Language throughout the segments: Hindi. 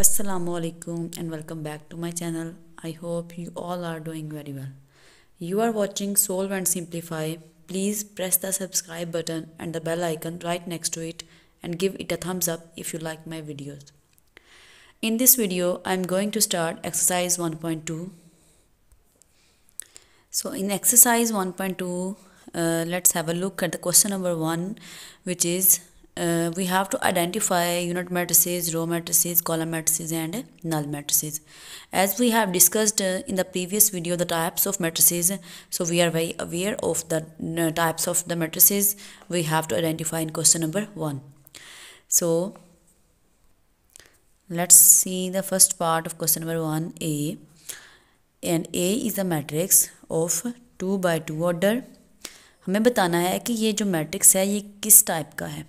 assalamu alaikum and welcome back to my channel i hope you all are doing very well you are watching solve and simplify please press the subscribe button and the bell icon right next to it and give it a thumbs up if you like my videos in this video i am going to start exercise 1.2 so in exercise 1.2 uh, let's have a look at the question number 1 which is uh, we have to identify unit matrices, row matrices, column matrices and null matrices. As we have discussed uh, in the previous video the types of matrices, so we are very aware of the uh, types of the matrices we have to identify in question number 1. So let's see the first part of question number 1 a and A is a matrix of 2 by 2 order. हमें बताना है कि ये जो मैट्रिक्स है ये किस टाइप का है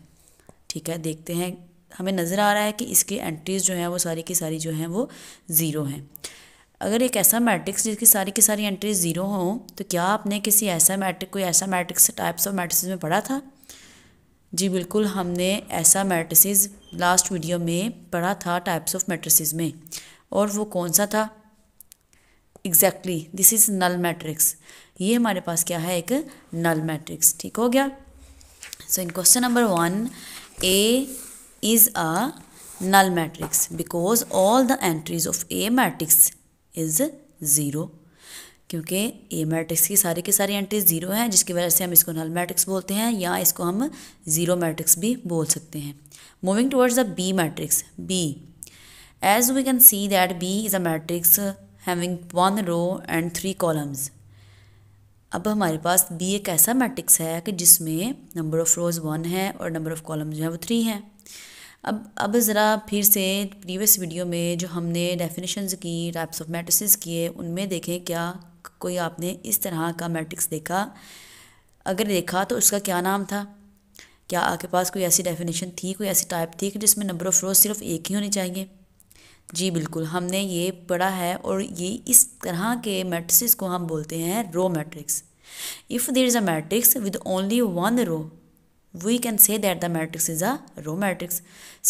ठीक है देखते हैं हमें नज़र आ रहा है कि इसकी एंट्रीज़ जो हैं वो सारी की सारी जो हैं वो ज़ीरो हैं अगर एक ऐसा मैट्रिक्स जिसकी सारी की सारी एंट्रीज ज़ीरो हों तो क्या आपने किसी ऐसा मैट्रिक कोई ऐसा मैट्रिक्स टाइप्स ऑफ मैट्रिक्स में पढ़ा था जी बिल्कुल हमने ऐसा मैट्रिसेस लास्ट वीडियो में पढ़ा था टाइप्स ऑफ मैट्रिसेस में और वो कौन सा था exactly this is null matrix ये हमारे पास क्या है एक नल मैट्रिक्स ठीक हो गया so in question number one A is a null matrix because all the entries of A matrix is zero क्योंकि ए मैट्रिक्स की सारी की सारी एंट्रीज ज़ीरो हैं जिसकी वजह से हम इसको नल मैट्रिक्स बोलते हैं या इसको हम ज़ीरो मैट्रिक्स भी बोल सकते हैं moving towards the B matrix B as we can see that B is a matrix having one row and three columns अब हमारे पास बी एक ऐसा मैट्रिक्स है कि जिसमें नंबर ऑफ़ रोज़ वन है और नंबर ऑफ़ कॉलम जो है वो थ्री हैं अब अब ज़रा फिर से प्रीवियस वीडियो में जो हमने डेफिनेशंस की टाइप्स ऑफ मैट्रिक्स किए उनमें देखें क्या कोई आपने इस तरह का मैट्रिक्स देखा अगर देखा तो उसका क्या नाम था क्या आपके पास कोई ऐसी डेफिनेशन थी कोई ऐसी टाइप थी कि जिसमें नंबर ऑफ़ रोज़ सिर्फ एक ही होनी चाहिए जी बिल्कुल हमने ये पढ़ा है और ये इस तरह के मैट्रिक्स को हम बोलते हैं row matrix if there is a matrix with only one row we can say that the matrix is a row matrix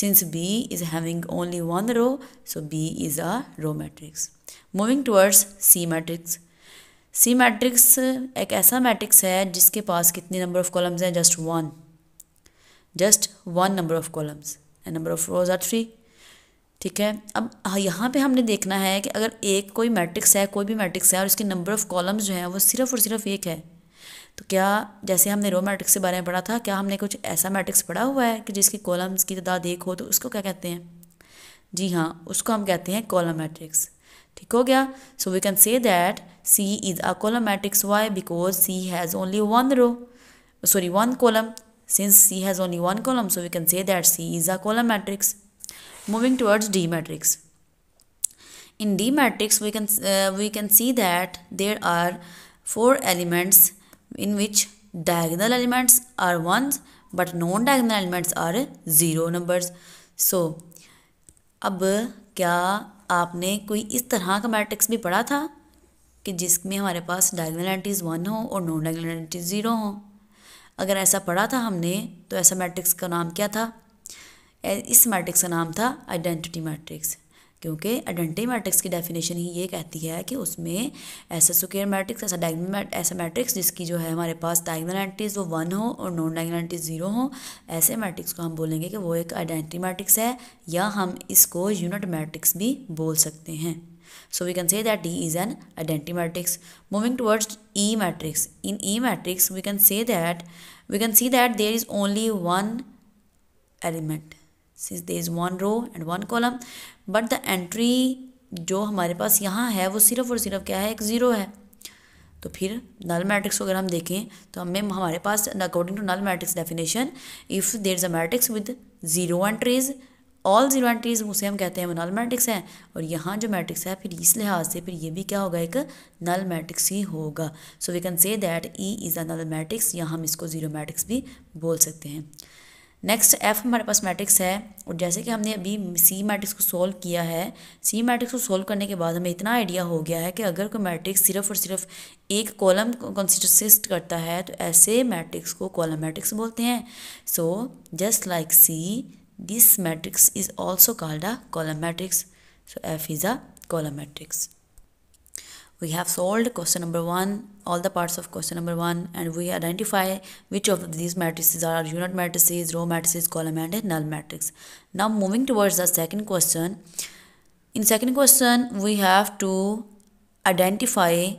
since B is having only one row so B is a row matrix moving towards C matrix C matrix एक ऐसा मैट्रिक्स है जिसके पास कितने नंबर ऑफ कॉलम्स हैं just one just one number of columns and number of rows are three ठीक है अब हाँ, यहाँ पे हमने देखना है कि अगर एक कोई मैट्रिक्स है कोई भी मैट्रिक्स है और इसके नंबर ऑफ़ कॉलम्स जो हैं वो सिर्फ और सिर्फ एक है तो क्या जैसे हमने रो मैट्रिक्स के बारे में पढ़ा था क्या हमने कुछ ऐसा मैट्रिक्स पढ़ा हुआ है कि जिसकी कॉलम्स की तादाद एक हो तो उसको क्या कहते हैं जी हाँ उसको हम कहते हैं कॉलम मैट्रिक्स ठीक हो गया so we can say that C is a column matrix why because C has only one row sorry one column since C has only one column so we can say that C is a column matrix Moving towards D matrix. In D matrix, we can uh, we can see that there are four elements in which diagonal elements are ones but non-diagonal elements are zero numbers. So, ab kya aapne koi is tarah ka matrix bhi padha tha कि जिसमें हमारे पास डायगनल एंटीज़ वन हो और नॉन डायगनल एंटीज़ ज़ीरो हो अगर ऐसा पढ़ा था हमने तो ऐसा मैट्रिक्स का नाम क्या था इस मैट्रिक्स का नाम था आइडेंटिटी मैट्रिक्स क्योंकि आइडेंटिटी मैट्रिक्स की डेफिनेशन ही ये कहती है कि उसमें ऐसा सुकेयर मैट्रिक्स ऐसा डायगनल ऐसा मैट्रिक्स जिसकी जो है हमारे पास डायगनल एंट्रीज वो वन हो और नॉन डायगनल एंट्रीज ज़ीरो हो ऐसे मैट्रिक्स को हम बोलेंगे कि वो एक आइडेंटिटी मैट्रिक्स है या हम इसको यूनिट मैट्रिक्स भी बोल सकते हैं so we can say that D is an identity matrix moving towards E matrix in E matrix we can say that we can see that there is only one element since there is one row and one column but the entry जो हमारे पास यहाँ है वो सिर्फ और सिर्फ क्या है एक ज़ीरो है तो फिर नल मैट्रिक्स को अगर हम देखें तो हमें हमारे पास according to null matrix definition if there is a matrix with zero entries all zero entries उसे हम कहते हैं वो नल मैट्रिक्स है और यहाँ जो मैट्रिक्स है फिर इस लिहाज से फिर ये भी क्या होगा एक नल मैट्रिक्स ही होगा so we can say that E is a null matrix या हम इसको ज़ीरो मैट्रिक्स भी बोल सकते हैं नेक्स्ट एफ हमारे पास मैट्रिक्स है और जैसे कि हमने अभी सी मैट्रिक्स को सोल्व किया है सी मैट्रिक्स को सोल्व करने के बाद हमें इतना आइडिया हो गया है कि अगर कोई मैट्रिक्स सिर्फ और सिर्फ एक कॉलम कंसिस्ट करता है तो ऐसे मैट्रिक्स को कॉलम मैट्रिक्स बोलते हैं so just like C this matrix is also called a column matrix so F is a column matrix We have solved question number 1, all the parts of question number 1 and we identify which of these matrices are unit matrices, row matrices, column and null matrix. Now moving towards the second question. In second question, we have to identify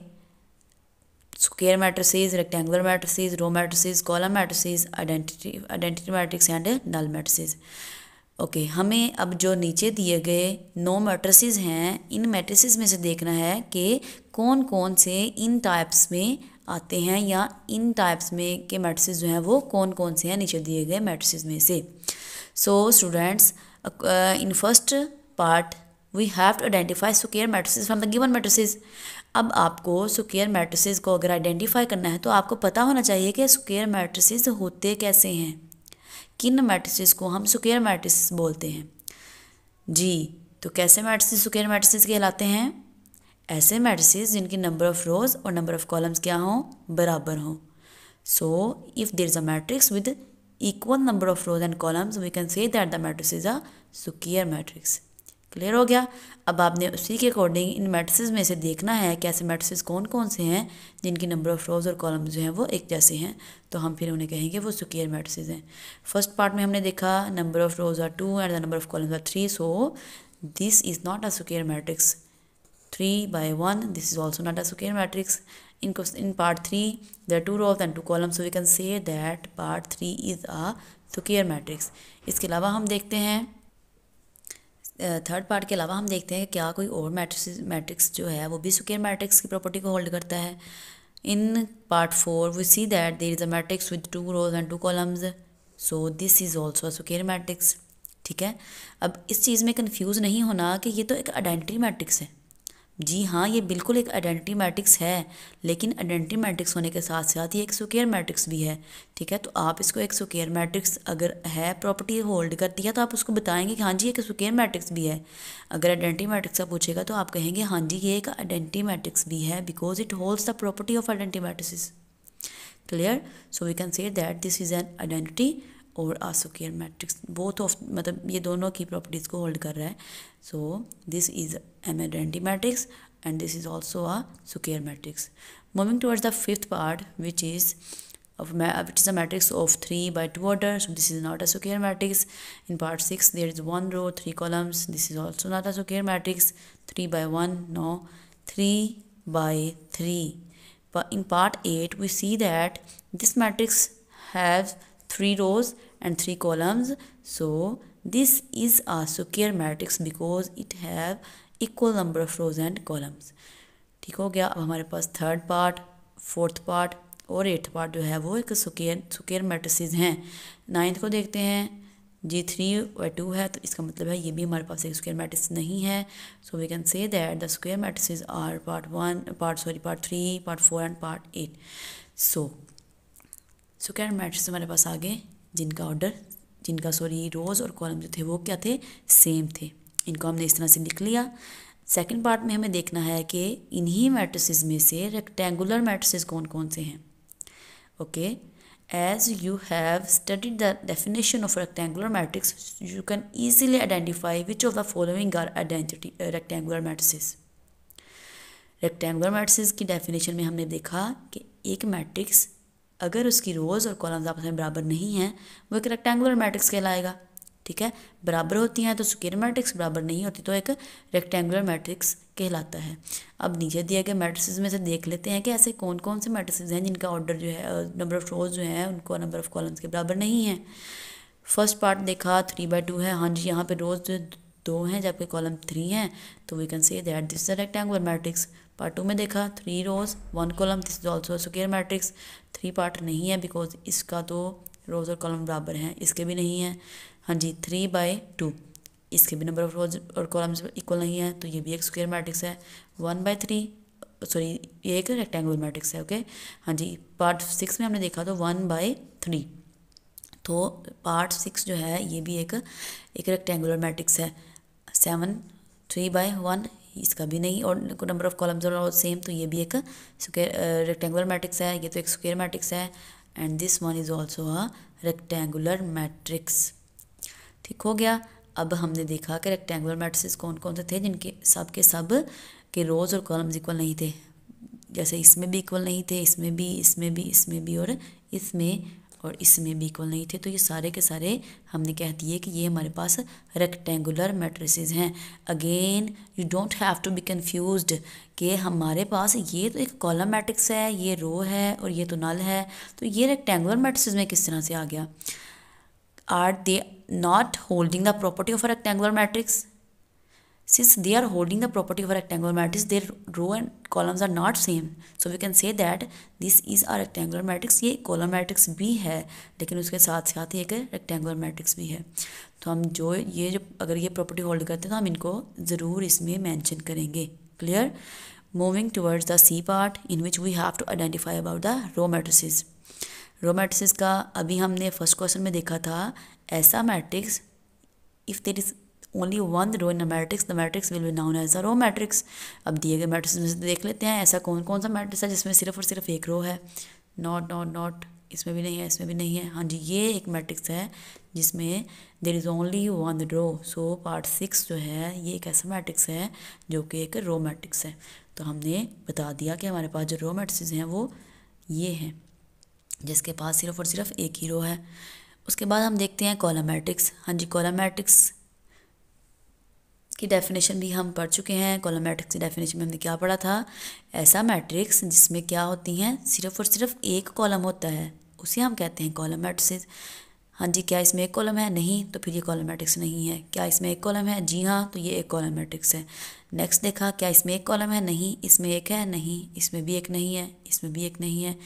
square matrices, rectangular matrices, row matrices, column matrices, identity, identity matrix and null matrices. Okay okay, हमें अब जो नीचे दिए गए नौ मैट्रिसेस हैं इन मैट्रिसेस में से देखना है कि कौन कौन से इन टाइप्स में आते हैं या इन टाइप्स में के मैट्रिसेस जो हैं वो कौन कौन से हैं नीचे दिए गए मैट्रिसेस में से so students in first part we have to identify square matrices from the given matrices अब आपको सुकेयर मैट्रिसेस को अगर आइडेंटिफाई करना है तो आपको पता होना चाहिए कि सुकेयर मैट्रिसेस होते कैसे हैं किन मैट्रिसेस को हम सुकेयर मैट्रिसेस बोलते हैं जी तो कैसे मैट्रिसेस सुकेयर मैट्रिसेस कहलाते हैं ऐसे मैट्रिसेस जिनके नंबर ऑफ रोज और नंबर ऑफ कॉलम्स क्या हों बराबर हों so if there is a matrix with equal number of rows and columns we can say that the matrix is a square matrix clear हो गया अब आपने उसी के अकॉर्डिंग इन मैट्रिसेस में से देखना है कि ऐसे मैट्रिसेस कौन कौन से हैं जिनकी नंबर ऑफ़ रोज़ और कॉलम जो हैं वो एक जैसे हैं तो हम फिर उन्हें कहेंगे वो सुकेयर मैट्रिसेस हैं फर्स्ट पार्ट में हमने देखा number of rows are two and the number of columns are three so this is not a square matrix three by one this is also not a square matrix in in part three 3 two rows and two columns we can say that part three is a 3 matrix इसके अलावा हम देखते हैं थर्ड पार्ट के अलावा हम देखते हैं क्या कोई और मैट्रिक्स मैट्रिक्स जो है वो भी सुकेर मैट्रिक्स की प्रॉपर्टी को होल्ड करता है in part four we see that there is a matrix with two rows and two columns so this is also square matrix ठीक है अब इस चीज़ में कन्फ्यूज़ नहीं होना कि ये तो एक आइडेंटिटी मैट्रिक्स है जी हाँ ये बिल्कुल एक आइडेंटिटी मैट्रिक्स है लेकिन आइडेंटिटी मैट्रिक्स होने के साथ साथ ये एक सुकेयर मैट्रिक्स भी है ठीक है तो आप इसको एक सुकेयर मैट्रिक्स अगर है प्रॉपर्टी होल्ड करती है तो आप उसको बताएंगे कि हाँ जी एक सुकेयर मैट्रिक्स भी है अगर आइडेंटिटी मैट्रिक्स आप पूछेगा तो आप कहेंगे हाँ जी ये एक आइडेंटिटी मैट्रिक्स भी है because it holds the property of identity matrix clear so we can say that this is an identity और आसोकेयर मैट्रिक्स बोथ ऑफ मतलब ये दोनों की प्रॉपर्टीज़ को होल्ड कर रहा है so this is an identity matrix and this is also a Suker matrix. Moving towards the fifth part, which is of which is a matrix of three by two order. So this is not a Suker matrix. In part six, there is one row, three columns. This is also not a Suker matrix. Three by one, no, three by three. But in part eight, we see that this matrix has three rows and three columns so this is a square matrix because it have equal number of rows and columns ठीक हो गया अब हमारे पास थर्ड पार्ट फोर्थ पार्ट और एट्थ पार्ट जो है वो एक सुकेर सुकेर मैट्रिसेस हैं नाइन्थ को देखते हैं जी थ्री और टू है तो इसका मतलब है ये भी हमारे पास एक स्क्वायर मैट्रिक्स नहीं है so we can say that the square matrices are part one part sorry part three part four and part eight so so cat matrix हमारे पास आ गए जिनका ऑर्डर जिनका सॉरी रोज़ और कॉलम जो थे वो क्या थे सेम थे इनको हमने इस तरह से लिख लिया सेकेंड पार्ट में हमें देखना है कि इन्हीं मैट्रिसेस में से रेक्टेंगुलर मैट्रिसेस कौन कौन से हैं okay as you have studied the definition of rectangular matrix you can easily identify which of the following are identity rectangular matrices rectangular matrices की डेफिनेशन में हमने देखा कि एक मैट्रिक्स अगर उसकी रोज़ और कॉलम्स आपस में बराबर नहीं हैं वो एक रेक्टेंगुलर मैट्रिक्स कहलाएगा ठीक है बराबर होती हैं तो सुकेर मैट्रिक्स बराबर नहीं होती तो एक रेक्टेंगुलर मैट्रिक्स कहलाता है अब नीचे दिए गए मैट्रिक्स में से देख लेते हैं कि ऐसे कौन कौन से मैट्रिक्स हैं जिनका ऑर्डर जो है नंबर ऑफ़ रोज जो है उनको नंबर ऑफ़ कॉलम्स के बराबर नहीं है फर्स्ट पार्ट देखा थ्री बाई टू है हाँ जी यहाँ पर रोज दो हैं जबकि कॉलम थ्री हैं तो we can say that this is rectangular matrix part two में देखा three rows one column this is also square matrix three part नहीं है बिकॉज इसका तो रोज और कॉलम बराबर हैं इसके भी नहीं है हाँ जी थ्री बाय टू इसके भी नंबर ऑफ रोज और कॉलम्स इक्वल नहीं है तो ये भी एक स्क्वेयर मैट्रिक्स है वन बाय थ्री सॉरी ये एक रेक्टेंगुलर मैट्रिक्स है ओके हाँ जी पार्ट सिक्स में हमने देखा तो वन बाय थ्री तो पार्ट सिक्स जो है ये भी एक एक रेक्टेंगुलर मैट्रिक्स है सेवन थ्री बाय वन इसका भी नहीं और number of columns are same तो ये भी एक रेक्टेंगुलर मैट्रिक्स uh, है ये तो एक स्क्वेयर मैट्रिक्स है and this one is also a rectangular matrix ठीक हो गया अब हमने देखा कि रेक्टेंगुलर मैट्रिक्स कौन कौन से थे जिनके सब के सब के रोज़ और कॉलम्स इक्वल नहीं थे जैसे इसमें भी इक्वल नहीं थे इसमें भी इसमें भी इसमें भी और इसमें और इसमें भी इक्वल नहीं थे तो ये सारे के सारे हमने कह दिए कि ये हमारे पास रेक्टेंगुलर मेट्रिसेस हैं again you don't have to be confuse कि हमारे पास ये तो एक कॉलम मैट्रिक्स है ये रो है और ये तो नल है तो ये रेक्टेंगुलर मेट्रिसेस में किस तरह से आ गया are they not holding the property of a rectangular matrix since they are holding the property of a rectangular matrix their row and columns are not same so we can say that this is a rectangular matrix ये column matrix भी है लेकिन उसके साथ साथ ही एक rectangular matrix भी है तो हम जो ये जो अगर ये property hold करते हैं तो हम इनको ज़रूर इसमें mention करेंगे clear moving towards the C part in which we have to identify about the row matrices row matrices का अभी हमने first question में देखा था ऐसा matrix if there is only one row in a matrix the matrix will be known as a row matrix अब दिए गए मैट्रिक्स में से देख लेते हैं ऐसा कौन कौन सा मैट्रिक्स है जिसमें सिर्फ और सिर्फ एक रो है नॉट नॉट नॉट इसमें भी नहीं है इसमें भी नहीं है हाँ जी ये एक मैट्रिक्स है जिसमें there is only one row so part six जो है ये एक ऐसा मैट्रिक्स है जो कि एक रो मैट्रिक्स है तो हमने बता दिया कि हमारे पास जो रो मैट्रिक्स हैं वो ये हैं जिसके पास सिर्फ और सिर्फ एक ही रो है उसके बाद हम देखते हैं कॉलम मैट्रिक्स हाँ जी कॉलम मैट्रिक्स की डेफिनेशन भी हम पढ़ चुके हैं कॉलम मैट्रिक्स की डेफिनेशन में हमने क्या पढ़ा था ऐसा मैट्रिक्स जिसमें क्या होती हैं सिर्फ और सिर्फ एक कॉलम होता है उसे हम कहते हैं कॉलम मैट्रिक्स हाँ जी क्या इसमें एक कॉलम है नहीं तो फिर ये कॉलम मैट्रिक्स नहीं है क्या इसमें एक कॉलम है जी हाँ तो ये एक कॉलम मैट्रिक्स है नेक्स्ट देखा क्या इसमें एक कॉलम है नहीं इसमें एक है नहीं इसमें भी एक नहीं है इसमें भी एक नहीं है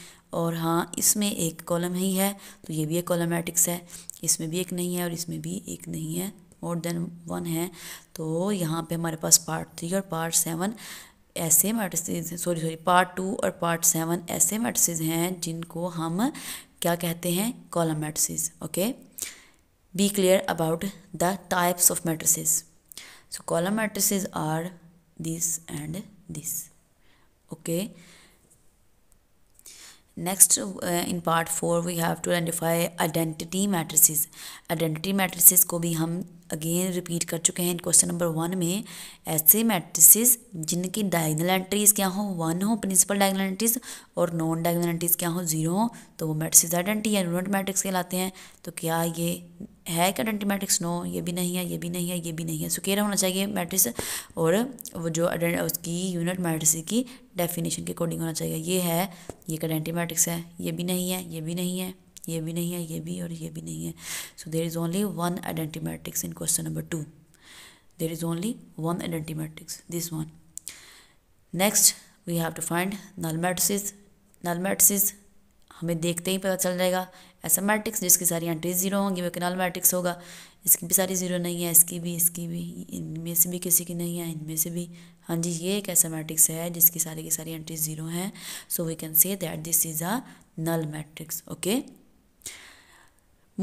और हाँ इसमें एक कॉलम ही है तो ये भी एक कॉलम मैट्रिक्स है इसमें भी एक नहीं है और इसमें भी एक नहीं है मोर देन वन है तो यहाँ पे हमारे पास पार्ट थ्री और पार्ट सेवन ऐसे matrices sorry sorry part two और पार्ट सेवन ऐसे मैट्रिसेज हैं जिनको हम क्या कहते हैं column matrices okay be clear about the types of matrices so column matrices are this and this okay next in part four we have to identify identity matrices identity matrices को भी हम अगेन रिपीट कर चुके हैं क्वेश्चन नंबर वन में ऐसे मैट्रिसेस जिनकी डायगनल एंट्रीज क्या हो वन हो प्रिंसिपल डायगनल एंट्रीज और नॉन डायगनल एंट्रीज क्या हो जीरो हो तो वो मैट्रिसेस आइडेंटी या यूनिट मैट्रिक्स कहलाते हैं तो क्या ये है कि आइडेंटी मैट्रिक्स नो ये भी नहीं है ये भी नहीं है ये भी नहीं है सुकेरा होना चाहिए मैट्रिक्स और वो जो उसकी यूनिट मैट्रिक्स की डेफिनेशन के अकॉर्डिंग होना चाहिए ये है ये आइडेंटी मैट्रिक्स है ये भी नहीं है ये भी नहीं है ये भी नहीं है ये भी और ये भी नहीं है so there is only one identity matrix in question number two there is only one identity matrix this one next we have to find null matrices null matrices हमें देखते ही पता चल जाएगा ऐसा मैट्रिक्स जिसकी सारी एंट्रीज जीरो होंगी वो नल मैट्रिक्स होगा इसकी भी सारी जीरो नहीं है इसकी भी इसकी भी इनमें से भी किसी की नहीं है इनमें से भी हाँ जी ये एक ऐसा मैट्रिक्स है जिसकी सारी की सारी एंट्रीज जीरो हैं so we can say that this is a null matrix okay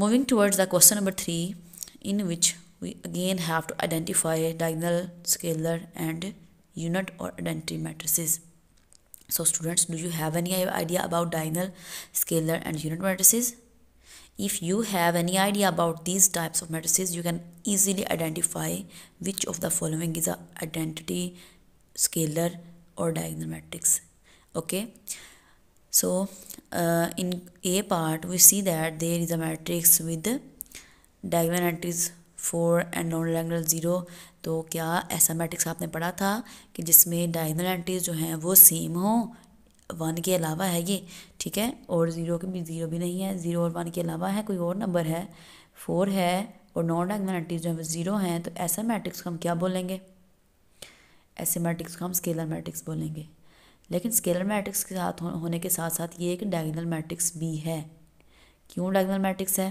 Moving towards the question number 3 in which we again have to identify diagonal, scalar and unit or identity matrices. So students, do you have any idea about diagonal, scalar and unit matrices? If you have any idea about these types of matrices, you can easily identify which of the following is a identity, scalar or diagonal matrix. Okay. So uh, in A part we see that there is a matrix with diagonal entries four and non diagonal zero तो क्या ऐसा मैट्रिक्स आपने पढ़ा था कि जिसमें डायगनल एंट्रीज जो हैं वो सेम हों वन के अलावा है ये ठीक है और ज़ीरो के भी ज़ीरो भी नहीं है ज़ीरो और वन के अलावा है कोई और नंबर है फोर है और नॉन डायगनल एंट्रीज जो हैं वो ज़ीरो हैं तो ऐसा मैट्रिक्स को हम क्या बोलेंगे ऐसे मैट्रिक्स को हम स्केलर मैट्रिक्स बोलेंगे लेकिन स्केलर मैट्रिक्स के साथ होने के साथ साथ ये एक डायगनल मैट्रिक्स भी है क्यों डायगनल मैट्रिक्स है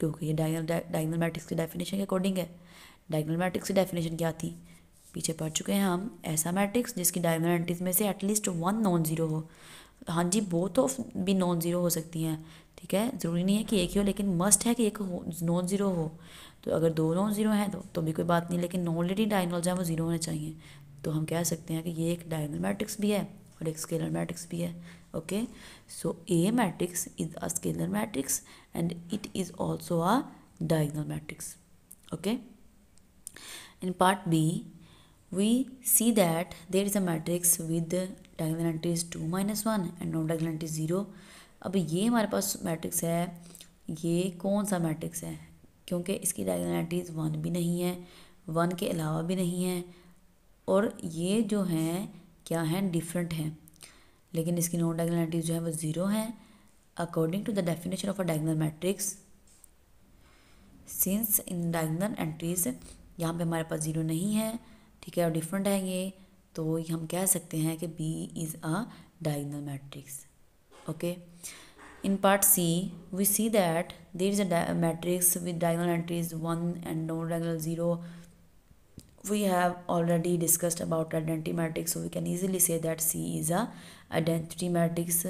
क्योंकि ये डायगनल डायगनल मैट्रिक्स की डेफिनेशन के अकॉर्डिंग है डायगनल मैट्रिक्स की डेफिनेशन क्या थी पीछे पढ़ चुके हैं हम ऐसा मैट्रिक्स जिसकी डायगनल एंट्रीज में से एटलीस्ट वन नॉन ज़ीरो हो हाँ जी बोथ ऑफ भी नॉन ज़ीरो हो सकती हैं ठीक है ज़रूरी नहीं है कि एक ही हो लेकिन मस्ट है कि एक नॉन ज़ीरो हो तो अगर दो नॉन ज़ीरो हैं तो, तो भी कोई बात नहीं लेकिन ऑलरेडी जो है वो ज़ीरो होने चाहिए तो हम कह सकते हैं कि ये एक डायगनल मैट्रिक्स भी है और एक स्केलर मैट्रिक्स भी है okay so A matrix is a scalar matrix and it is also a diagonal matrix okay in part B we see that there is a matrix with diagonal entry two 2 minus 1 and non diagonal entry अब ये हमारे पास मैट्रिक्स है ये कौन सा मैट्रिक्स है क्योंकि इसकी डायगनल एंट्रीज वन भी नहीं है वन के अलावा भी नहीं है और ये जो हैं क्या हैं डिफरेंट हैं लेकिन इसकी नॉन एंट्रीज जो है वो ज़ीरो हैं according to the definition of a diagonal matrix since in diagonal entries यहाँ पे हमारे पास ज़ीरो नहीं है ठीक है और डिफरेंट है ये तो ये हम कह सकते हैं कि B is a diagonal matrix okay in part C we see that there is a matrix with diagonal entries one and non diagonal zero we have already discussed about identity matrix so we can easily say that c is a identity matrix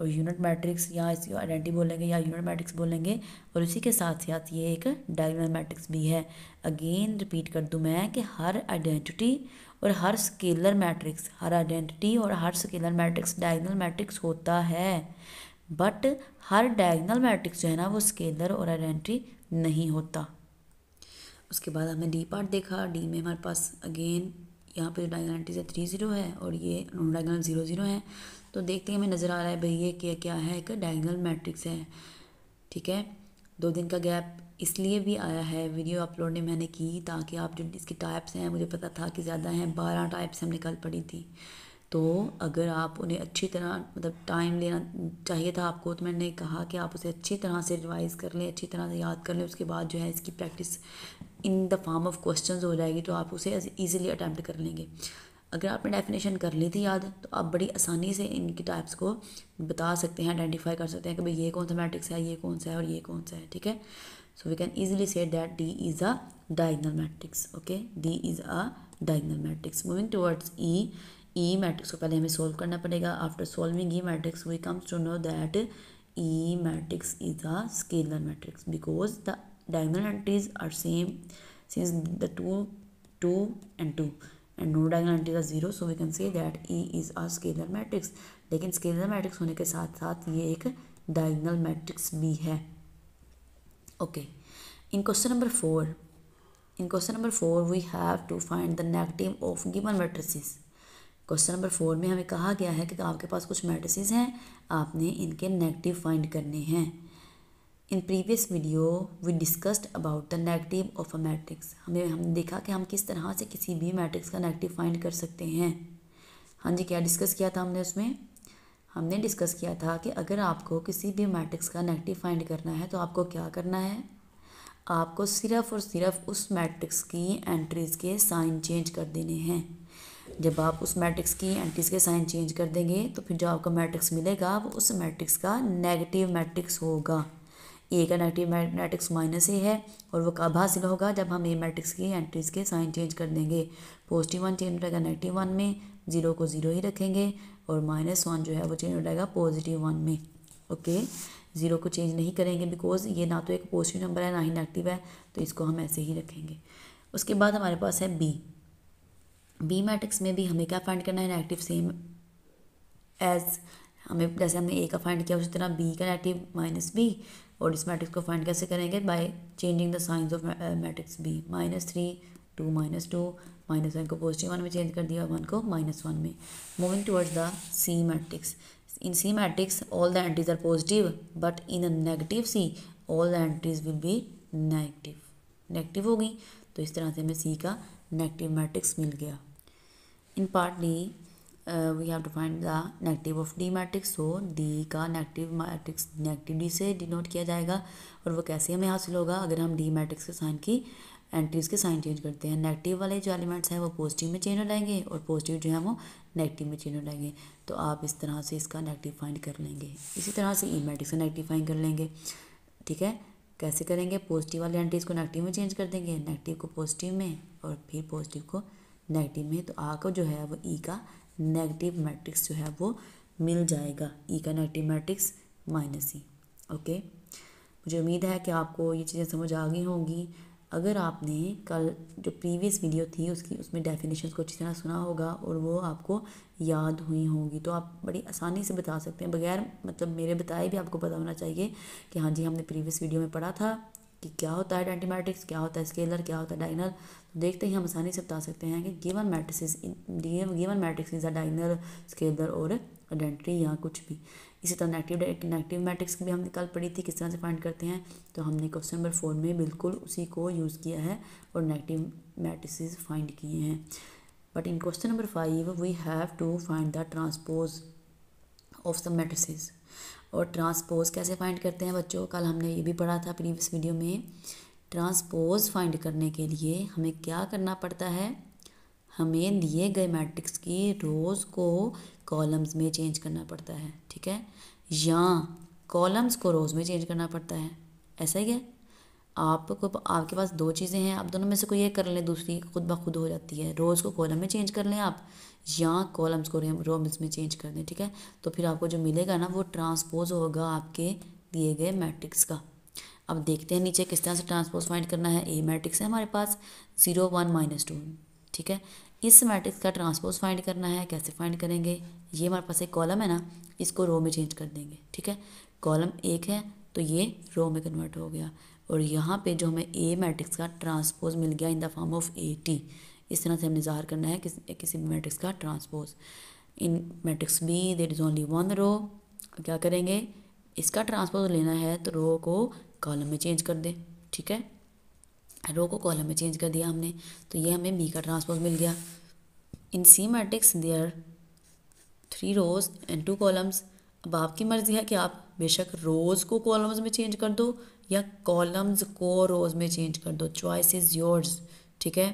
और यूनिट मैट्रिक्स या इसको आइडेंटिटी बोलेंगे या यूनिट मैट्रिक्स बोलेंगे और उसी के साथ साथ ये एक डायगनल मैट्रिक्स भी है अगेन रिपीट कर दूँ मैं कि हर आइडेंटिटी और हर स्केलर मैट्रिक्स हर आइडेंटिटी और हर स्केलर मैट्रिक्स डायगनल मैट्रिक्स होता है बट हर डायगनल मैट्रिक्स जो है ना वो स्केलर और आइडेंटिटी नहीं होता उसके बाद हमने डी पार्ट देखा डी में हमारे पास अगेन यहाँ पे जो डायगनल है थ्री ज़ीरो है और ये नॉन डायगनल ज़ीरो ज़ीरो है तो देखते हैं हमें नज़र आ रहा है भाई ये क्या क्या है एक डायगनल मैट्रिक्स है ठीक है दो दिन का गैप इसलिए भी आया है वीडियो अपलोड ने मैंने की ताकि आप जो इसके टाइप्स हैं मुझे पता था कि ज़्यादा हैं बारह टाइप्स हमने कल पढ़ी थी तो अगर आप उन्हें अच्छी तरह मतलब टाइम लेना चाहिए था आपको तो मैंने कहा कि आप उसे अच्छी तरह से रिवाइज़ कर लें अच्छी तरह से याद कर लें उसके बाद जो है इसकी practice in the form of questions हो जाएगी तो आप उसे ईजिली अटैम्प्ट कर लेंगे अगर आपने डेफिनेशन कर ली थी याद तो आप बड़ी आसानी से इनकी टाइप्स को बता सकते हैं आइडेंटिफाई कर सकते हैं कि भाई ये कौन सा मैट्रिक्स है ये कौन सा है और ये कौन सा है ठीक है so we can easily say that D is a diagonal matrix okay D is a diagonal matrix moving towards E E e matrix को पहले हमें सोल्व करना पड़ेगा after solving E matrix we comes to know that E matrix is a scalar matrix because the diagonal entries are same since the two two and two and no diagonal entries are zero so we can say that E is a scalar matrix लेकिन स्केलर मैट्रिक्स होने के साथ साथ ये एक डायगनल मैट्रिक्स भी है okay in question number four in question number four we have to find the negative of given matrices question number four में हमें कहा गया है कि आपके पास कुछ मेडिसिन हैं आपने इनके नेगेटिव फाइंड करने हैं in previous video we discussed about the negative of a matrix हमें हमने देखा कि हम किस तरह से किसी भी मैट्रिक्स का नेगेटिव फाइंड कर सकते हैं हाँ जी क्या डिस्कस किया था हमने उसमें हमने डिस्कस किया था कि अगर आपको किसी भी मैट्रिक्स का नेगेटिव फाइंड करना है तो आपको क्या करना है आपको सिर्फ और सिर्फ उस मैट्रिक्स की एंट्रीज़ के साइन चेंज कर देने हैं जब आप उस मैट्रिक्स की एंटीज के साइन चेंज कर देंगे तो फिर जो आपको मैट्रिक्स मिलेगा वो उस मैट्रिक्स का नेगेटिव मैट्रिक्स होगा ए का नेगेटिव मैट्रिक्स माइनस ए है और वो कब हासिल होगा जब हम ए मैट्रिक्स की एंट्रीज के साइन चेंज कर देंगे पॉजिटिव वन चेंज हो जाएगा नेगेटिव वन में ज़ीरो को ज़ीरो ही रखेंगे और माइनस वन जो है वो चेंज हो जाएगा पॉजिटिव वन में ओके ज़ीरो को चेंज नहीं करेंगे बिकॉज ये ना तो एक पॉजिटिव नंबर है ना ही नेगेटिव है तो इसको हम ऐसे ही रखेंगे उसके बाद हमारे पास है बी बी मैट्रिक्स में भी हमें क्या फाइंड करना है नेगेटिव सेम एज हमें जैसे हमने ए का फाइंड किया उसी तरह बी का नेगेटिव माइनस बी और इस मैट्रिक्स को फाइंड कैसे करेंगे by changing the signs of matrix B minus three two minus two minus one को पॉजिटिव वन में चेंज कर दिया वन को माइनस वन में moving towards the C matrix in C matrix all the entries are positive but in negative C all the entries will be negative negative हो होगी तो इस तरह से हमें सी का नेगेटिव मैट्रिक्स मिल गया In part D, uh, we have to find the negative of D matrix. So D का negative matrix negative D से denote किया जाएगा और वो कैसे हमें हासिल होगा अगर हम D matrix के साइन की एंट्रीज़ के साइन चेंज करते हैं नेगेटिव वाले जो एलिमेंट्स हैं वो पॉजिटिव में चेंज हो जाएंगे और पॉजिटिव जो है वो नेगेटिव में चेंज हो जाएंगे तो आप इस तरह से इसका नेगेटिव फाइंड कर लेंगे इसी तरह से ई मैट्रिक्स का नेगेटिव फाइंड कर लेंगे ठीक है कैसे करेंगे पॉजिटिव वाले एंट्रीज़ को नेगेटिव में चेंज कर देंगे नेगेटिव को पॉजिटिव में और फिर पॉजिटिव को नेगेटिव में तो आ को जो है वो ई e का नेगेटिव मैट्रिक्स जो है वो मिल जाएगा ई e का negative matrix minus E okay मुझे उम्मीद है कि आपको ये चीज़ें समझ आ गई होंगी अगर आपने कल जो प्रीवियस वीडियो थी उसकी उसमें डेफिनेशन को अच्छी तरह सुना होगा और वो आपको याद हुई होंगी तो आप बड़ी आसानी से बता सकते हैं बगैर मतलब मेरे बताए भी आपको पता होना चाहिए कि हाँ जी हमने प्रीवियस वीडियो में पढ़ा था कि क्या होता है एंटीमेट्रिक्स क्या होता है स्केलर क्या होता है डाइनल तो देखते ही हम आसानी से बता सकते हैं कि given matrix given matrix is a diagonal scalar और आइडेंटिटी या कुछ भी इसी तरह नेगेटिव नेगेटिव मैट्रिक्स भी हमने कल पढ़ी थी किस तरह से फाइंड करते हैं तो हमने क्वेश्चन नंबर फोर में बिल्कुल उसी को यूज़ किया है और नेगेटिव मैट्रिक्स फाइंड किए हैं but in question number five we have to find the transpose of the matrix और ट्रांसपोज कैसे फाइंड करते हैं बच्चों कल हमने ये भी पढ़ा था प्रीवियस वीडियो में ट्रांसपोज फाइंड करने के लिए हमें क्या करना पड़ता है हमें दिए गए मैट्रिक्स की रोज़ को कॉलम्स में चेंज करना पड़ता है ठीक है या कॉलम्स को रोज़ में चेंज करना पड़ता है ऐसा ही है आपको आपके पास दो चीज़ें हैं आप दोनों में से कोई एक कर लें दूसरी खुद ब खुद हो जाती है रोज़ को कॉलम में चेंज कर लें आप या कॉलम्स को रोम्स में चेंज कर दें ठीक है तो फिर आपको जो मिलेगा ना वो ट्रांसपोज होगा आपके दिए गए मैट्रिक्स का अब देखते हैं नीचे किस तरह से ट्रांसपोज फाइंड करना है ए मैट्रिक्स है हमारे पास ज़ीरो वन माइनस टू ठीक है इस मैट्रिक्स का ट्रांसपोज फाइंड करना है कैसे फाइंड करेंगे ये हमारे पास एक कॉलम है ना इसको रो में चेंज कर देंगे ठीक है कॉलम एक है तो ये रो में कन्वर्ट हो गया और यहाँ पे जो हमें ए मैट्रिक्स का ट्रांसपोज मिल गया in the form of A T इस तरह से हमने ज़ाहिर करना है किस, किसी भी मैट्रिक्स का transpose in matrix B there is only one row क्या करेंगे इसका ट्रांसपोज लेना है तो रो को कॉलम में चेंज कर दें ठीक है रो को कॉलम में चेंज कर दिया हमने तो ये हमें बी का ट्रांसपोज मिल गया in C matrix there three rows and two columns अब आपकी मर्ज़ी है कि आप बेशक रोज़ को कॉलम्स में चेंज कर दो या कॉलम्स को रोज़ में चेंज कर दो चॉइस इज़ योर्स ठीक है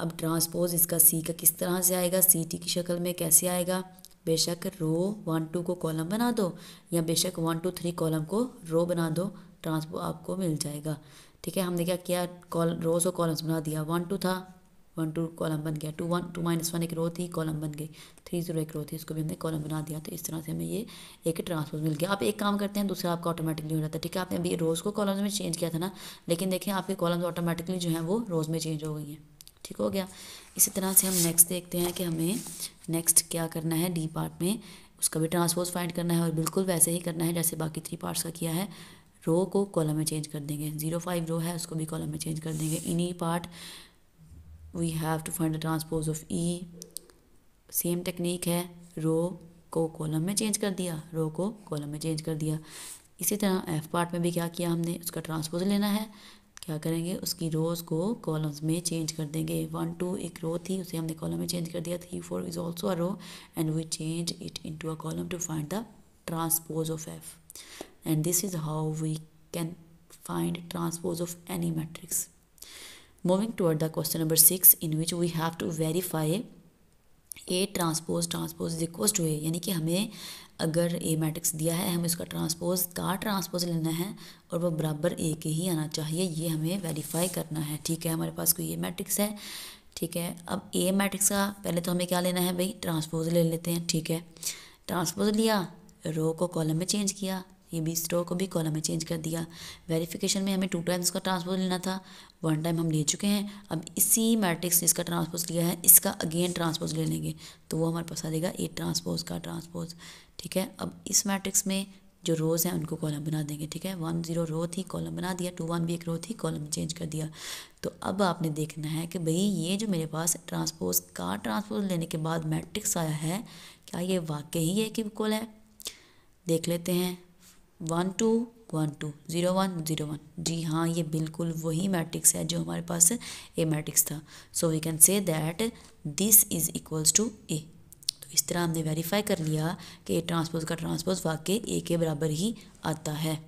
अब ट्रांसपोज इसका सी का किस तरह से आएगा सी टी की शक्ल में कैसे आएगा बेशक रो वन टू को कॉलम बना दो या बेशक वन टू थ्री कॉलम को रो बना दो ट्रांसपो आपको मिल जाएगा ठीक है हमने क्या किया कॉल रोज़ को कॉलम्स बना दिया वन टू था वन टू कॉलम बन गया two one two minus one एक रो थी कॉलम बन गई थ्री जीरो एक रो थी इसको भी हमने कॉलम बना दिया तो इस तरह से हमें ये एक ट्रांसपोज मिल गया आप एक काम करते हैं दूसरा आपका ऑटोमेटिकली हो जाता है ठीक है आपने अभी रोज़ को कॉलम्स में चेंज किया था ना लेकिन देखें आपके कॉलम्स ऑटोमेटिकली जो है वो रोज़ में चेंज हो गई हैं ठीक हो गया इसी तरह से हम नेक्स्ट देखते हैं कि हमें नेक्स्ट क्या करना है डी पार्ट में उसका भी ट्रांसपोज फाइंड करना है और बिल्कुल वैसे ही करना है जैसे बाकी थ्री पार्ट्स का किया है रो को कॉलम में चेंज कर देंगे जीरो फाइव रो है उसको भी कॉलम में चेंज कर देंगे इन्हीं part we have to find the transpose of E same technique है रो को कॉलम में चेंज कर दिया रो को कॉलम में चेंज कर दिया इसी तरह एफ पार्ट में भी क्या किया हमने उसका ट्रांसपोज लेना है क्या करेंगे उसकी रोज़ को कॉलम्स में चेंज कर देंगे वन टू एक रो थी उसे हमने कॉलम में चेंज कर दिया three four is also a row and we change it into a column to find the transpose of F and this is how we can find transpose of any matrix Moving toward the question number 6 in which we have to verify A transpose transpose is equal to A यानी कि हमें अगर ए मैट्रिक्स दिया है हमें उसका ट्रांसपोज का ट्रांसपोज लेना है और वो बराबर ए के ही आना चाहिए ये हमें वेरीफाई करना है ठीक है हमारे पास कोई ए मैट्रिक्स है ठीक है अब ए मैट्रिक्स का पहले तो हमें क्या लेना है भाई ट्रांसपोज ले लेते हैं ठीक है ट्रांसपोज लिया रो को कॉलम में चेंज किया ये भी स्टोर को भी कॉलम में चेंज कर दिया वेरिफिकेशन में हमें टू टाइम्स का ट्रांसपोज लेना था वन टाइम हम ले चुके हैं अब इसी मैट्रिक्स जिसका ट्रांसपोज लिया है इसका अगेन ट्रांसपोज ले लेंगे तो वो हमारे पास आ जाएगा ए ट्रांसपोज का ट्रांसपोज ठीक है अब इस मैट्रिक्स में जो रोज़ हैं उनको कॉलम बना देंगे ठीक है वन जीरो रो थी कॉलम बना दिया टू वन भी एक रो थी कॉलम चेंज कर दिया तो अब आपने देखना है कि भई ये जो मेरे पास ट्रांसपोज का ट्रांसपोज लेने के बाद मैट्रिक्स आया है क्या ये वाकई ही एक इक्वल है देख लेते हैं one two one two zero one zero one जी हाँ ये बिल्कुल वही मैट्रिक्स है जो हमारे पास ए मैट्रिक्स था so we can say that this is equals to A तो इस तरह हमने वेरीफाई कर लिया कि ए ट्रांसपोज का ट्रांसपोज वाकई ए के बराबर ही आता है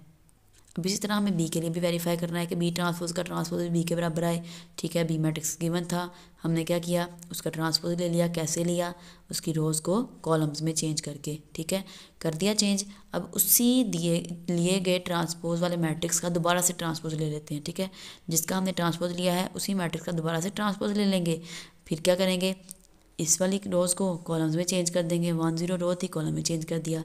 अब इसी तरह हमें बी के लिए भी वेरीफाई करना है कि बी ट्रांसपोज का ट्रांसपोज बी के बराबर आए ठीक है बी मैट्रिक्स गिवन था हमने क्या किया उसका ट्रांसपोज ले लिया कैसे लिया उसकी रोज़ को कॉलम्स में चेंज करके ठीक है कर दिया चेंज अब उसी दिए लिए गए ट्रांसपोज वाले मैट्रिक्स का दोबारा से ट्रांसपोज ले लेते हैं ठीक है जिसका हमने ट्रांसपोज लिया है उसी मैट्रिक्स का दोबारा से ट्रांसपोज ले लेंगे फिर क्या करेंगे इस वाली रोज़ को कॉलम्स में चेंज कर देंगे वन जीरो रो थी कॉलम में चेंज कर दिया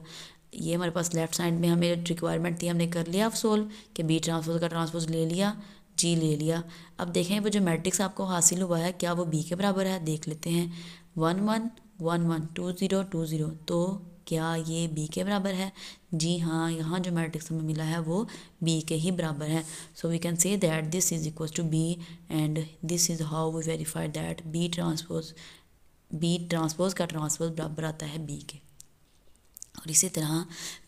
ये हमारे पास लेफ़्ट साइड में हमें रिक्वायरमेंट थी हमने कर लिया सोल्व कि बी ट्रांसपोज का ट्रांसपोज ले लिया जी ले लिया अब देखें वो जो मैट्रिक्स आपको हासिल हुआ है क्या वो बी के बराबर है देख लेते हैं one one one one two zero two zero तो क्या ये बी के बराबर है जी हाँ यहाँ जो मैट्रिक्स हमें मिला है वो बी के ही बराबर है so we can say that this is equal to B and this is how we verify that B transpose B transpose का ट्रांसपोज बराबर आता है बी के और इसी तरह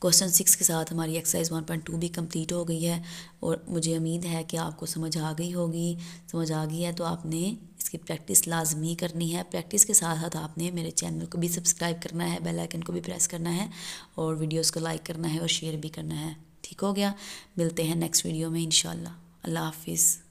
क्वेश्चन सिक्स के साथ हमारी एक्सरसाइज वन पॉइंट टू भी कंप्लीट हो गई है और मुझे उम्मीद है कि आपको समझ आ गई होगी समझ आ गई है तो आपने इसकी प्रैक्टिस लाजमी करनी है प्रैक्टिस के साथ साथ आपने मेरे चैनल को भी सब्सक्राइब करना है बेल आइकन को भी प्रेस करना है और वीडियोज़ को लाइक करना है और शेयर भी करना है ठीक हो गया मिलते हैं नेक्स्ट वीडियो में इन अल्लाह हाफिज़